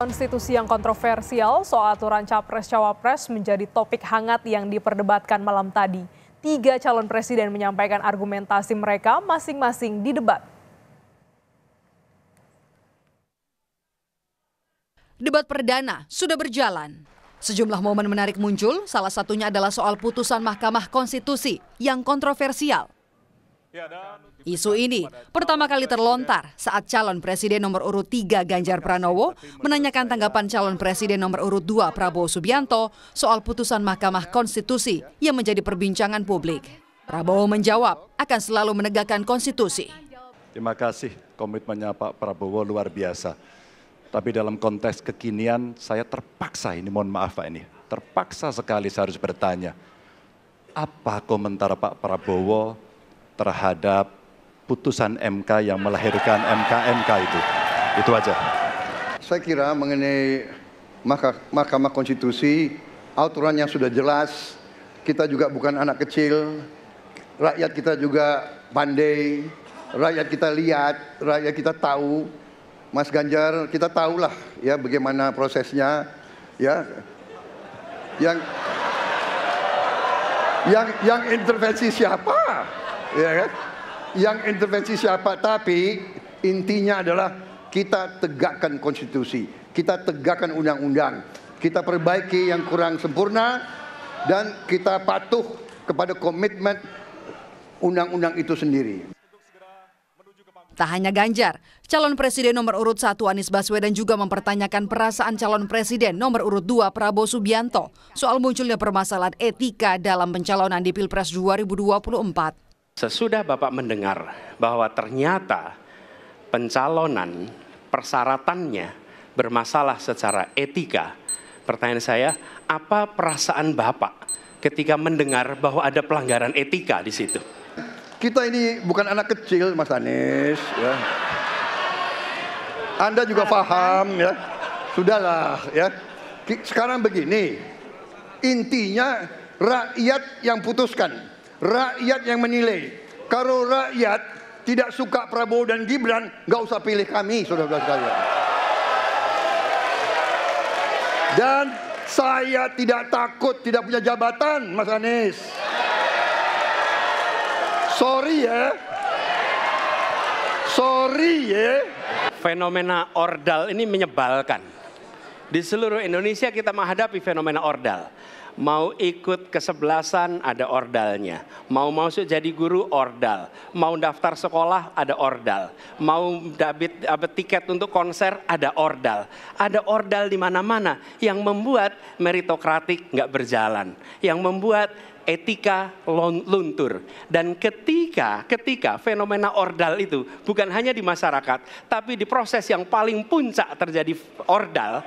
Konstitusi yang kontroversial soal aturan capres-cawapres menjadi topik hangat yang diperdebatkan malam tadi. Tiga calon presiden menyampaikan argumentasi mereka masing-masing di debat. Debat perdana sudah berjalan. Sejumlah momen menarik muncul, salah satunya adalah soal putusan Mahkamah Konstitusi yang kontroversial Isu ini pertama kali terlontar saat calon presiden nomor urut 3 Ganjar Pranowo menanyakan tanggapan calon presiden nomor urut 2 Prabowo Subianto soal putusan Mahkamah Konstitusi yang menjadi perbincangan publik. Prabowo menjawab akan selalu menegakkan konstitusi. Terima kasih komitmennya Pak Prabowo luar biasa. Tapi dalam konteks kekinian saya terpaksa ini mohon maaf Pak ini, terpaksa sekali saya harus bertanya. Apa komentar Pak Prabowo terhadap putusan MK yang melahirkan MK-MK itu. Itu aja. Saya kira mengenai Mahkamah Konstitusi, aturan yang sudah jelas, kita juga bukan anak kecil, rakyat kita juga pandai, rakyat kita lihat, rakyat kita tahu. Mas Ganjar, kita tahulah ya bagaimana prosesnya ya. Yang yang yang intervensi siapa? ya kan? Yang intervensi siapa? Tapi intinya adalah kita tegakkan konstitusi, kita tegakkan undang-undang, kita perbaiki yang kurang sempurna dan kita patuh kepada komitmen undang-undang itu sendiri. Tak hanya Ganjar, calon presiden nomor urut 1 Anies Baswedan juga mempertanyakan perasaan calon presiden nomor urut 2 Prabowo Subianto soal munculnya permasalahan etika dalam pencalonan di Pilpres 2024. Sesudah Bapak mendengar bahwa ternyata pencalonan persyaratannya bermasalah secara etika, pertanyaan saya, apa perasaan Bapak ketika mendengar bahwa ada pelanggaran etika di situ? Kita ini bukan anak kecil, Mas Anies. Ya. Anda juga paham ya. Sudahlah ya. Sekarang begini, intinya rakyat yang putuskan rakyat yang menilai. Kalau rakyat tidak suka Prabowo dan Gibran, nggak usah pilih kami, saudara-saudara sekalian. Dan saya tidak takut tidak punya jabatan, Mas Anies. Sorry ya. Sorry ya. Fenomena ordal ini menyebalkan. Di seluruh Indonesia kita menghadapi fenomena ordal. Mau ikut kesebelasan ada ordalnya. Mau masuk jadi guru ordal. Mau daftar sekolah ada ordal. Mau dapat, tiket untuk konser ada ordal. Ada ordal di mana-mana yang membuat meritokratik nggak berjalan. Yang membuat etika luntur dan ketika ketika fenomena ordal itu bukan hanya di masyarakat tapi di proses yang paling puncak terjadi ordal